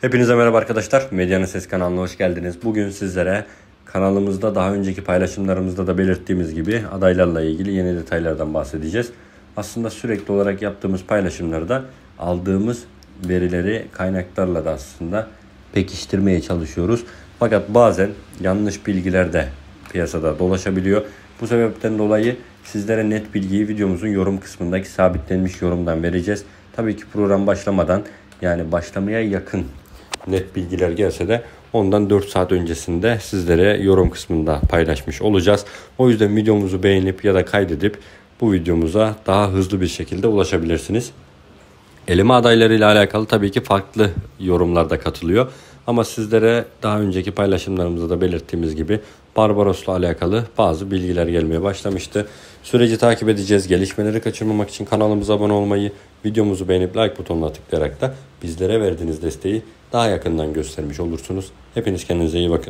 Hepinize merhaba arkadaşlar. Medyanın Ses kanalına hoş geldiniz. Bugün sizlere kanalımızda daha önceki paylaşımlarımızda da belirttiğimiz gibi adaylarla ilgili yeni detaylardan bahsedeceğiz. Aslında sürekli olarak yaptığımız paylaşımlarda aldığımız verileri kaynaklarla da aslında pekiştirmeye çalışıyoruz. Fakat bazen yanlış bilgiler de piyasada dolaşabiliyor. Bu sebepten dolayı sizlere net bilgiyi videomuzun yorum kısmındaki sabitlenmiş yorumdan vereceğiz. Tabii ki program başlamadan yani başlamaya yakın net bilgiler gelse de ondan 4 saat öncesinde sizlere yorum kısmında paylaşmış olacağız. O yüzden videomuzu beğenip ya da kaydedip bu videomuza daha hızlı bir şekilde ulaşabilirsiniz. Elime adaylarıyla alakalı tabii ki farklı yorumlarda katılıyor. Ama sizlere daha önceki paylaşımlarımızda da belirttiğimiz gibi Barbaros'la alakalı bazı bilgiler gelmeye başlamıştı. Süreci takip edeceğiz. Gelişmeleri kaçırmamak için kanalımıza abone olmayı, videomuzu beğenip like butonuna tıklayarak da bizlere verdiğiniz desteği daha yakından göstermiş olursunuz. Hepiniz kendinize iyi bakın.